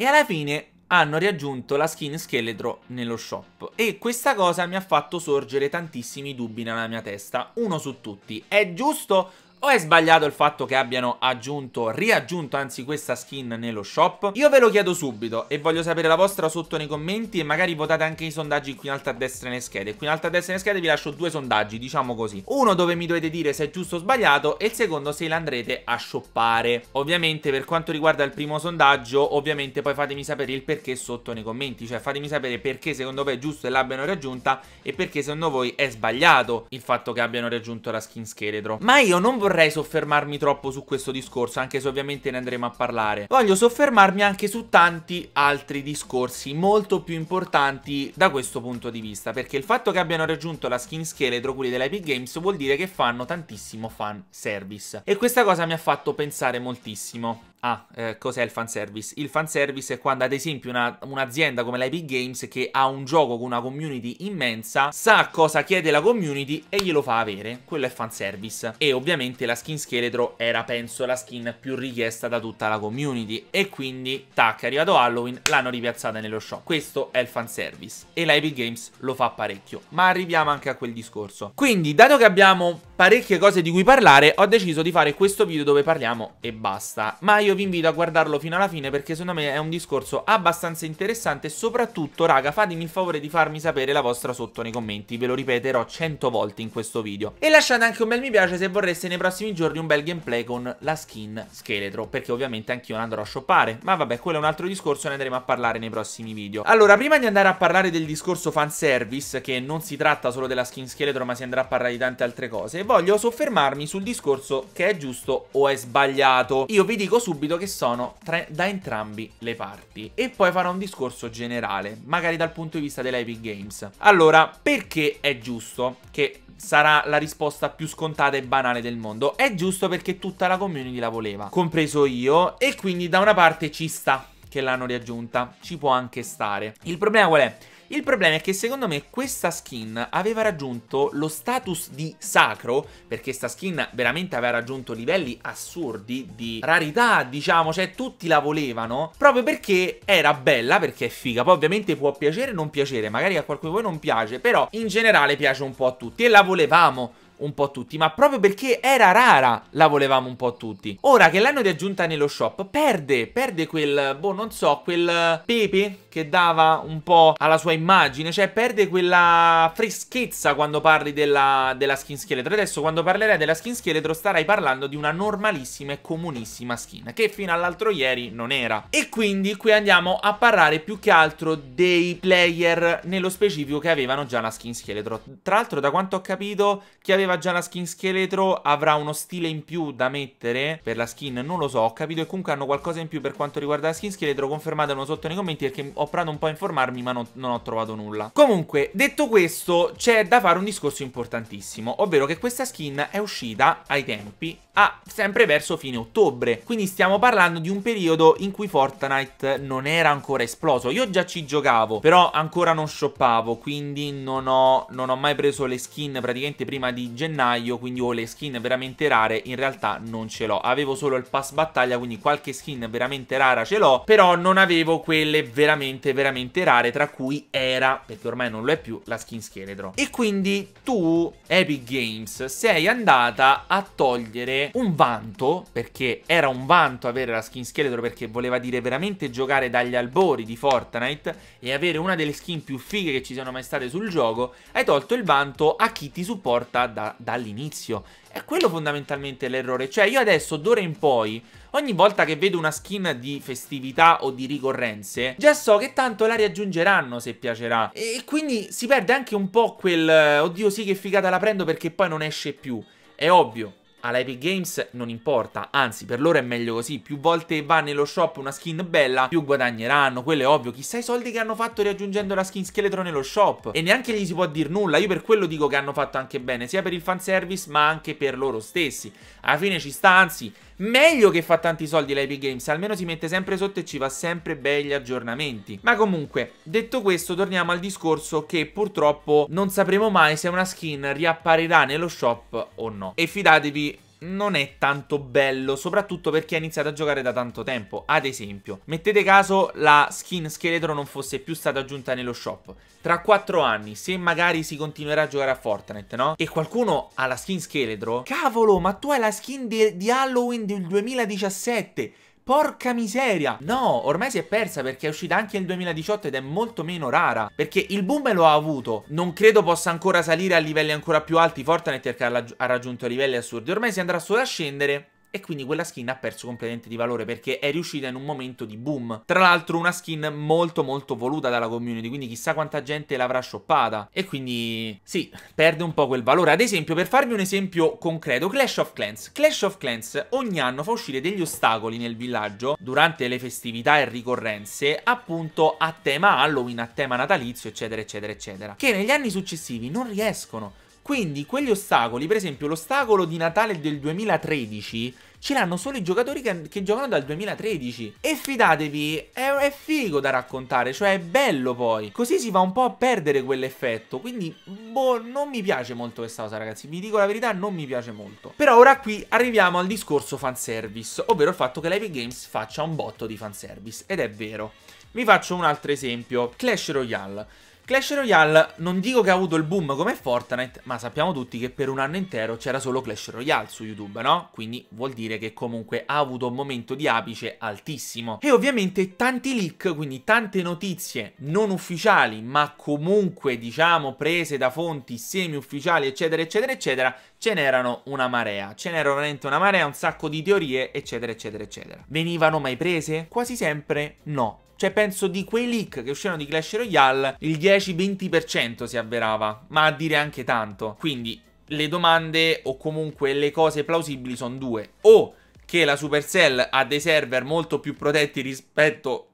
E alla fine hanno riaggiunto la skin scheletro nello shop e questa cosa mi ha fatto sorgere tantissimi dubbi nella mia testa, uno su tutti, è giusto o è sbagliato il fatto che abbiano aggiunto, riaggiunto anzi questa skin nello shop? Io ve lo chiedo subito e voglio sapere la vostra sotto nei commenti e magari votate anche i sondaggi qui in alto a destra nelle schede. Qui in alto a destra nelle schede vi lascio due sondaggi, diciamo così. Uno dove mi dovete dire se è giusto o sbagliato e il secondo se l'andrete a shoppare. Ovviamente per quanto riguarda il primo sondaggio, ovviamente poi fatemi sapere il perché sotto nei commenti, cioè fatemi sapere perché secondo voi è giusto e l'abbiano raggiunta e perché secondo voi è sbagliato il fatto che abbiano raggiunto la skin scheletro. Ma io non vorrei vorrei soffermarmi troppo su questo discorso, anche se ovviamente ne andremo a parlare. Voglio soffermarmi anche su tanti altri discorsi molto più importanti da questo punto di vista, perché il fatto che abbiano raggiunto la skin scheletro quelli dell'Epic Games vuol dire che fanno tantissimo fan service. E questa cosa mi ha fatto pensare moltissimo a ah, eh, cos'è il fanservice. Il fanservice è quando, ad esempio, una, un'azienda come l'Epic Games, che ha un gioco con una community immensa, sa cosa chiede la community e glielo fa avere. Quello è fanservice. E ovviamente la skin scheletro era, penso, la skin più richiesta da tutta la community. E quindi, tac, è arrivato Halloween, l'hanno ripiazzata nello shop. Questo è il fanservice. E l'Epic Games lo fa parecchio. Ma arriviamo anche a quel discorso. Quindi, dato che abbiamo parecchie cose di cui parlare, ho deciso di fare questo video dove parliamo e basta. Ma io io vi invito a guardarlo fino alla fine perché secondo me è un discorso abbastanza interessante e soprattutto raga fatemi il favore di farmi sapere la vostra sotto nei commenti, ve lo ripeterò 100 volte in questo video. E lasciate anche un bel mi piace se vorreste nei prossimi giorni un bel gameplay con la skin scheletro perché ovviamente anch'io non andrò a shoppare, ma vabbè quello è un altro discorso ne andremo a parlare nei prossimi video. Allora prima di andare a parlare del discorso fanservice che non si tratta solo della skin scheletro ma si andrà a parlare di tante altre cose, voglio soffermarmi sul discorso che è giusto o è sbagliato. Io vi dico subito subito che sono tra- da entrambi le parti. E poi farò un discorso generale, magari dal punto di vista dell'Epic Games. Allora, perché è giusto che sarà la risposta più scontata e banale del mondo? È giusto perché tutta la community la voleva, compreso io, e quindi da una parte ci sta che l'hanno riaggiunta, ci può anche stare. Il problema qual è? Il problema è che secondo me questa skin aveva raggiunto lo status di sacro, perché sta skin veramente aveva raggiunto livelli assurdi di rarità, diciamo, cioè tutti la volevano, proprio perché era bella, perché è figa. Poi ovviamente può piacere o non piacere, magari a qualcuno di voi non piace, però in generale piace un po' a tutti e la volevamo un po' tutti, ma proprio perché era rara la volevamo un po' tutti. Ora che l'hanno riaggiunta nello shop, perde, perde quel, boh, non so, quel pepe che dava un po' alla sua immagine, cioè perde quella freschezza quando parli della, della skin scheletro. Adesso quando parlerai della skin scheletro starai parlando di una normalissima e comunissima skin, che fino all'altro ieri non era. E quindi qui andiamo a parlare più che altro dei player nello specifico che avevano già la skin scheletro. Tra l'altro da quanto ho capito chi aveva aveva già la skin scheletro avrà uno stile in più da mettere per la skin, non lo so, ho capito e comunque hanno qualcosa in più per quanto riguarda la skin scheletro, confermatelo sotto nei commenti perché ho provato un po' a informarmi ma non, non ho trovato nulla. Comunque, detto questo, c'è da fare un discorso importantissimo, ovvero che questa skin è uscita ai tempi a sempre verso fine ottobre, quindi stiamo parlando di un periodo in cui Fortnite non era ancora esploso, io già ci giocavo, però ancora non shoppavo, quindi non ho, non ho mai preso le skin praticamente prima di gennaio, quindi ho oh, le skin veramente rare, in realtà non ce l'ho. Avevo solo il pass battaglia, quindi qualche skin veramente rara ce l'ho, però non avevo quelle veramente, veramente rare, tra cui era, perché ormai non lo è più, la skin scheletro. E quindi tu, Epic Games, sei andata a togliere un vanto, perché era un vanto avere la skin scheletro, perché voleva dire veramente giocare dagli albori di Fortnite e avere una delle skin più fighe che ci siano mai state sul gioco, hai tolto il vanto a chi ti supporta da dall'inizio. È quello fondamentalmente l'errore. Cioè io adesso d'ora in poi, ogni volta che vedo una skin di festività o di ricorrenze, già so che tanto la riaggiungeranno se piacerà. E quindi si perde anche un po' quel, oddio sì che figata la prendo perché poi non esce più. È ovvio, all'Epic Games non importa, anzi per loro è meglio così, più volte va nello shop una skin bella, più guadagneranno, quello è ovvio, chissà i soldi che hanno fatto riaggiungendo la skin scheletro nello shop, e neanche gli si può dire nulla, io per quello dico che hanno fatto anche bene, sia per il fanservice ma anche per loro stessi, alla fine ci sta, anzi, Meglio che fa tanti soldi l'Epic Games, almeno si mette sempre sotto e ci fa sempre begli aggiornamenti. Ma comunque, detto questo, torniamo al discorso che purtroppo non sapremo mai se una skin riapparirà nello shop o no. E fidatevi, non è tanto bello, soprattutto per chi ha iniziato a giocare da tanto tempo. Ad esempio, mettete caso la skin scheletro non fosse più stata aggiunta nello shop. Tra 4 anni, se magari si continuerà a giocare a Fortnite, no? E qualcuno ha la skin scheletro, cavolo, ma tu hai la skin di, di Halloween del 2017! Porca miseria! No, ormai si è persa perché è uscita anche nel 2018 ed è molto meno rara. Perché il boom lo ha avuto. Non credo possa ancora salire a livelli ancora più alti. Fortnite perché ha, ha raggiunto livelli assurdi. Ormai si andrà solo a scendere e quindi quella skin ha perso completamente di valore perché è riuscita in un momento di boom. Tra l'altro una skin molto molto voluta dalla community, quindi chissà quanta gente l'avrà shoppata e quindi sì, perde un po' quel valore. Ad esempio, per farvi un esempio concreto, Clash of Clans. Clash of Clans ogni anno fa uscire degli ostacoli nel villaggio durante le festività e ricorrenze, appunto a tema Halloween, a tema natalizio, eccetera, eccetera, eccetera, che negli anni successivi non riescono quindi quegli ostacoli, per esempio l'ostacolo di Natale del 2013, ce l'hanno solo i giocatori che, che, giocano dal 2013. E fidatevi, è, è, figo da raccontare, cioè è bello poi. Così si va un po' a perdere quell'effetto, quindi boh, non mi piace molto questa cosa ragazzi, vi dico la verità, non mi piace molto. Però ora qui arriviamo al discorso fanservice, ovvero il fatto che l'Epic Games faccia un botto di fanservice, ed è vero. Vi faccio un altro esempio, Clash Royale. Clash Royale non dico che ha avuto il boom come Fortnite, ma sappiamo tutti che per un anno intero c'era solo Clash Royale su YouTube, no? Quindi vuol dire che comunque ha avuto un momento di apice altissimo. E ovviamente tanti leak, quindi tante notizie non ufficiali, ma comunque diciamo prese da fonti semi ufficiali, eccetera, eccetera, eccetera, ce n'erano una marea. Ce n'era veramente una marea, un sacco di teorie, eccetera, eccetera, eccetera. Venivano mai prese? Quasi sempre no. Cioè penso di quei leak che uscirono di Clash Royale il 10-20% si avverava, ma a dire anche tanto. Quindi le domande o comunque le cose plausibili sono due. O che la Supercell ha dei server molto più protetti rispetto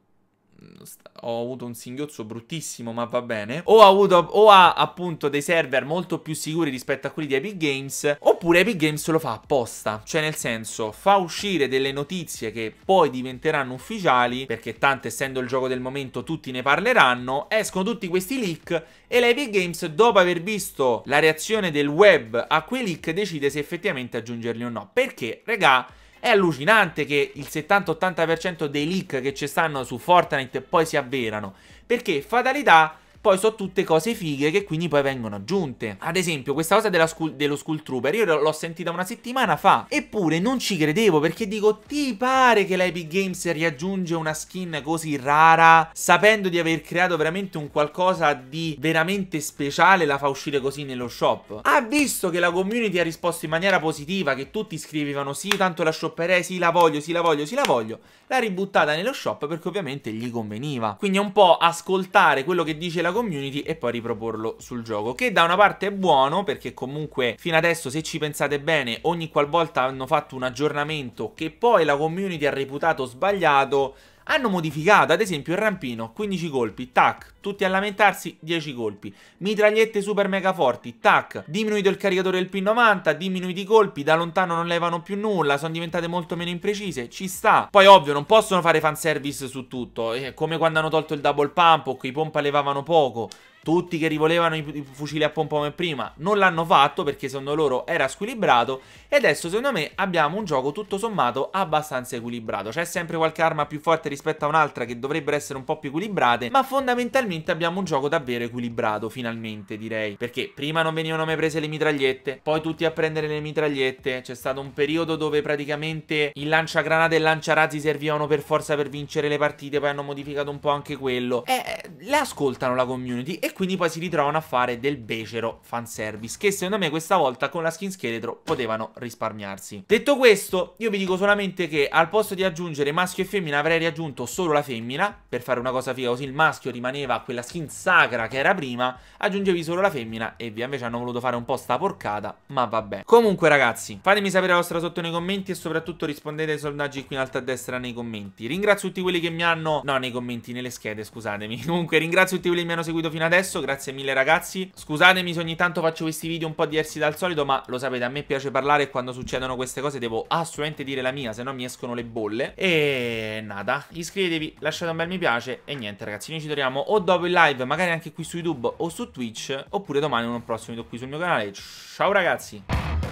ho avuto un singhiozzo bruttissimo, ma va bene. O ha, avuto, o ha appunto dei server molto più sicuri rispetto a quelli di Epic Games, oppure Epic Games lo fa apposta. Cioè, nel senso, fa uscire delle notizie che poi diventeranno ufficiali, perché tanto essendo il gioco del momento tutti ne parleranno, escono tutti questi leak e l'Epic Games, dopo aver visto la reazione del web a quei leak, decide se effettivamente aggiungerli o no. Perché, regà... È allucinante che il 70-80% dei leak che ci stanno su Fortnite poi si avverano. Perché fatalità poi sono tutte cose fighe che quindi poi vengono aggiunte. Ad esempio, questa cosa school, dello Skull Trooper, io l'ho sentita una settimana fa, eppure non ci credevo perché dico, ti pare che l'Epic Games riaggiunge una skin così rara, sapendo di aver creato veramente un qualcosa di veramente speciale, la fa uscire così nello shop? Ha visto che la community ha risposto in maniera positiva, che tutti scrivevano, sì, tanto la shopperei, sì, la voglio, sì, la voglio, sì, la voglio, l'ha ributtata nello shop perché ovviamente gli conveniva. Quindi è un po' ascoltare quello che dice la community e poi riproporlo sul gioco. Che da una parte è buono perché comunque fino adesso se ci pensate bene ogni qualvolta hanno fatto un aggiornamento che poi la community ha reputato sbagliato hanno modificato, ad esempio, il rampino, 15 colpi, tac, tutti a lamentarsi, 10 colpi. Mitragliette super mega forti, tac, diminuito il caricatore del P90, diminuiti i colpi, da lontano non levano più nulla, sono diventate molto meno imprecise, ci sta. Poi ovvio, non possono fare fanservice su tutto, eh, come quando hanno tolto il double pump o quei pompa levavano poco tutti che rivolevano i fucili a pompa come prima non l'hanno fatto perché secondo loro era squilibrato e adesso secondo me abbiamo un gioco tutto sommato abbastanza equilibrato c'è sempre qualche arma più forte rispetto a un'altra che dovrebbero essere un po' più equilibrate ma fondamentalmente abbiamo un gioco davvero equilibrato finalmente direi perché prima non venivano mai prese le mitragliette poi tutti a prendere le mitragliette c'è stato un periodo dove praticamente il lanciagranate e il lanciarazzi servivano per forza per vincere le partite poi hanno modificato un po' anche quello e eh, le ascoltano la community e quindi poi si ritrovano a fare del becero fanservice, che secondo me questa volta con la skin scheletro potevano risparmiarsi. Detto questo, io vi dico solamente che al posto di aggiungere maschio e femmina avrei riaggiunto solo la femmina, per fare una cosa figa così il maschio rimaneva quella skin sacra che era prima, aggiungevi solo la femmina e via, invece hanno voluto fare un po' sta porcata, ma vabbè. Comunque ragazzi, fatemi sapere la vostra sotto nei commenti e soprattutto rispondete ai sondaggi qui in alto a destra nei commenti. Ringrazio tutti quelli che mi hanno... no, nei commenti, nelle schede, scusatemi. Comunque ringrazio tutti quelli che mi hanno seguito fino adesso successo, grazie mille ragazzi. Scusatemi se ogni tanto faccio questi video un po' diversi dal solito, ma lo sapete, a me piace parlare e quando succedono queste cose devo assolutamente dire la mia, se no mi escono le bolle. E nada, iscrivetevi, lasciate un bel mi piace e niente ragazzi, noi ci troviamo o dopo il live, magari anche qui su YouTube o su Twitch, oppure domani in un prossimo video qui sul mio canale. Ciao ragazzi!